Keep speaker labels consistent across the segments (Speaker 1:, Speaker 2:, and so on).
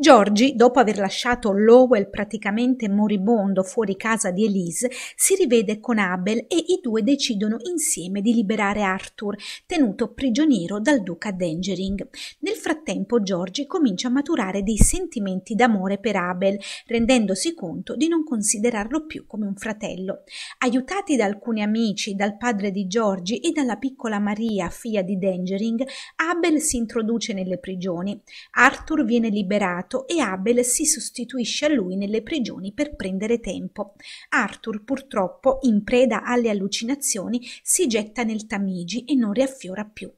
Speaker 1: Giorgi, dopo aver lasciato Lowell praticamente moribondo fuori casa di Elise, si rivede con Abel e i due decidono insieme di liberare Arthur, tenuto prigioniero dal duca Dangering. Nel frattempo Giorgi comincia a maturare dei sentimenti d'amore per Abel, rendendosi conto di non considerarlo più come un fratello. Aiutati da alcuni amici, dal padre di Giorgi e dalla piccola Maria, figlia di Dangering, Abel si introduce nelle prigioni. Arthur viene liberato arrestato e Abel si sostituisce a lui nelle prigioni per prendere tempo. Arthur purtroppo, in preda alle allucinazioni, si getta nel Tamigi e non riaffiora più.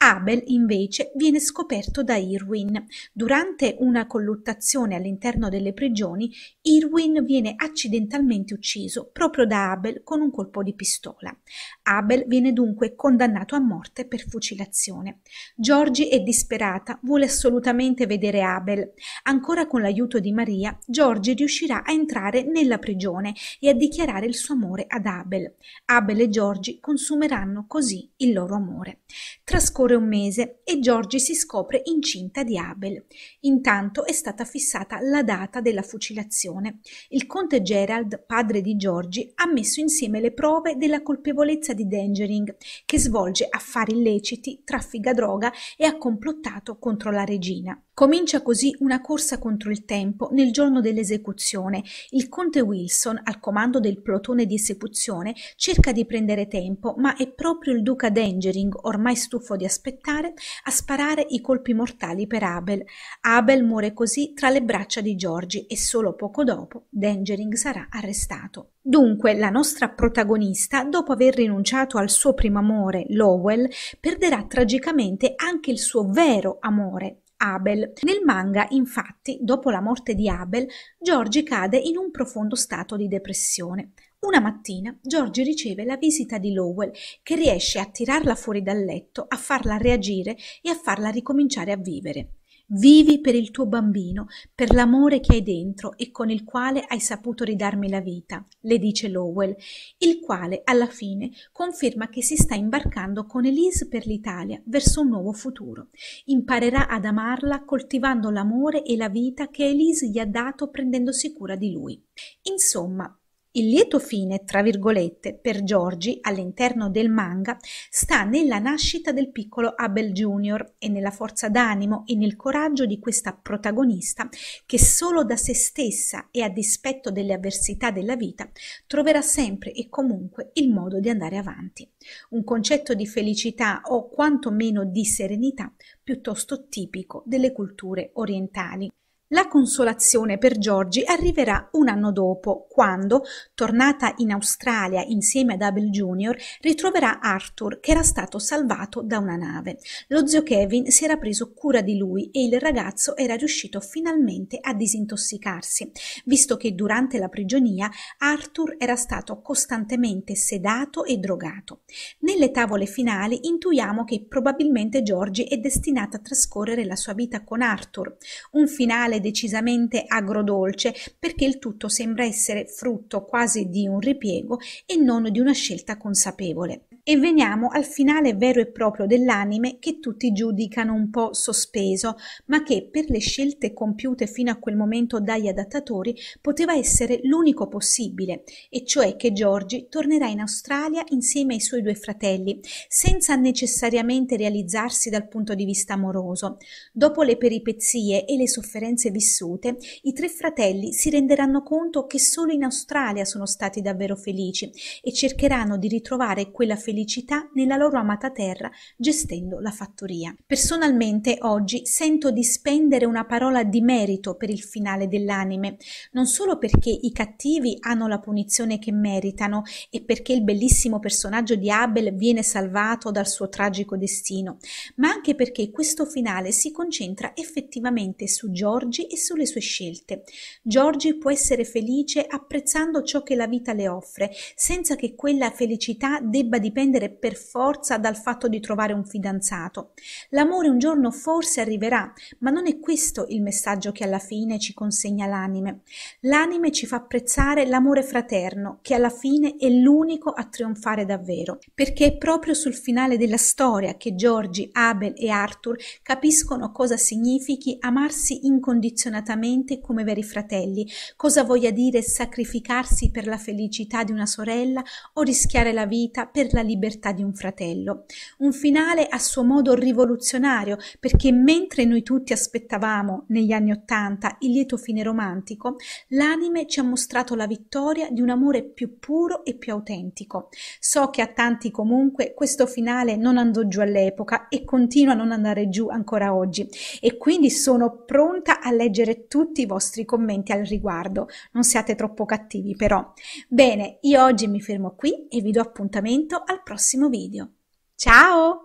Speaker 1: Abel invece viene scoperto da Irwin. Durante una colluttazione all'interno delle prigioni, Irwin viene accidentalmente ucciso proprio da Abel con un colpo di pistola. Abel viene dunque condannato a morte per fucilazione. Giorgi è disperata, vuole assolutamente vedere Abel. Ancora con l'aiuto di Maria, Giorgi riuscirà a entrare nella prigione e a dichiarare il suo amore ad Abel. Abel e Giorgi consumeranno così il loro amore. Trascorre pure un mese e Giorgi si scopre incinta di Abel. Intanto è stata fissata la data della fucilazione. Il conte Gerald, padre di Giorgi, ha messo insieme le prove della colpevolezza di Dangering, che svolge affari illeciti, traffica droga e ha complottato contro la regina. Comincia così una corsa contro il tempo nel giorno dell'esecuzione. Il conte Wilson, al comando del plotone di esecuzione, cerca di prendere tempo, ma è proprio il duca Dangering, ormai stufo di aspettare, aspettare, a sparare i colpi mortali per Abel. Abel muore così tra le braccia di Giorgi e solo poco dopo Dangering sarà arrestato. Dunque, la nostra protagonista, dopo aver rinunciato al suo primo amore, Lowell, perderà tragicamente anche il suo vero amore, Abel. Nel manga, infatti, dopo la morte di Abel, Giorgi cade in un profondo stato di depressione. Una mattina George riceve la visita di Lowell che riesce a tirarla fuori dal letto, a farla reagire e a farla ricominciare a vivere. Vivi per il tuo bambino, per l'amore che hai dentro e con il quale hai saputo ridarmi la vita, le dice Lowell, il quale alla fine conferma che si sta imbarcando con Elise per l'Italia verso un nuovo futuro. Imparerà ad amarla coltivando l'amore e la vita che Elise gli ha dato prendendosi cura di lui. Insomma, il lieto fine, tra virgolette, per Giorgi all'interno del manga sta nella nascita del piccolo Abel Jr. e nella forza d'animo e nel coraggio di questa protagonista che solo da se stessa e a dispetto delle avversità della vita troverà sempre e comunque il modo di andare avanti. Un concetto di felicità o quantomeno di serenità piuttosto tipico delle culture orientali. La consolazione per Giorgi arriverà un anno dopo, quando, tornata in Australia insieme ad Abel Jr., ritroverà Arthur che era stato salvato da una nave. Lo zio Kevin si era preso cura di lui e il ragazzo era riuscito finalmente a disintossicarsi, visto che durante la prigionia Arthur era stato costantemente sedato e drogato. Nelle tavole finali intuiamo che probabilmente Giorgi è destinata a trascorrere la sua vita con Arthur. Un finale sale decisamente agrodolce perché il tutto sembra essere frutto quasi di un ripiego e non di una scelta consapevole e veniamo al finale vero e proprio dell'anime che tutti giudicano un po' sospeso, ma che per le scelte compiute fino a quel momento dagli adattatori poteva essere l'unico possibile, e cioè che Giorgi tornerà in Australia insieme ai suoi due fratelli, senza necessariamente realizzarsi dal punto di vista amoroso. Dopo le peripezie e le sofferenze vissute, i tre fratelli si renderanno conto che solo in Australia sono stati davvero felici e cercheranno di ritrovare quella felicità felicità nella loro amata terra gestendo la fattoria. Personalmente oggi sento di spendere una parola di merito per il finale dell'anime, non solo perché i cattivi hanno la punizione che meritano e perché il bellissimo personaggio di Abel viene salvato dal suo tragico destino, ma anche perché questo finale si concentra effettivamente su Giorgi e sulle sue scelte. Giorgi può essere felice apprezzando ciò che la vita le offre, senza che quella felicità debba dipendere dipendere per forza dal fatto di trovare un fidanzato. L'amore un giorno forse arriverà, ma non è questo il messaggio che alla fine ci consegna l'anime. L'anime ci fa apprezzare l'amore fraterno, che alla fine è l'unico a trionfare davvero, perché è proprio sul finale della storia che Giorgi, Abel e Arthur capiscono cosa significhi amarsi incondizionatamente come veri fratelli, cosa voglia dire sacrificarsi per la felicità di una sorella o rischiare la vita per la libertà di un fratello. Un finale a suo modo rivoluzionario, perché mentre noi tutti aspettavamo, negli anni Ottanta, il lieto fine romantico, l'anime ci ha mostrato la vittoria di un amore più puro e più autentico. So che a tanti comunque questo finale non andò giù all'epoca e continua a non andare giù ancora oggi e quindi sono pronta a leggere tutti i vostri commenti al riguardo. Non siate troppo cattivi però. Bene, io oggi mi fermo qui e vi do appuntamento al al prossimo video. Ciao!